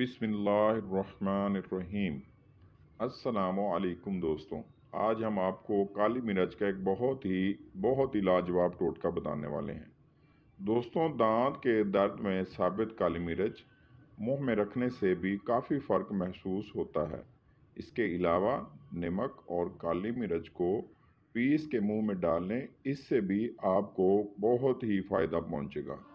बिसमीम असलकुम दोस्तों आज हम आपको काली मिर्च का एक बहुत ही बहुत ही लाजवाब टोटका बताने वाले हैं दोस्तों दांत के दर्द में साबित काली मिर्च मुंह में रखने से भी काफ़ी फ़र्क महसूस होता है इसके अलावा नमक और काली मिर्च को पीस के मुंह में डालने इससे भी आपको बहुत ही फ़ायदा पहुंचेगा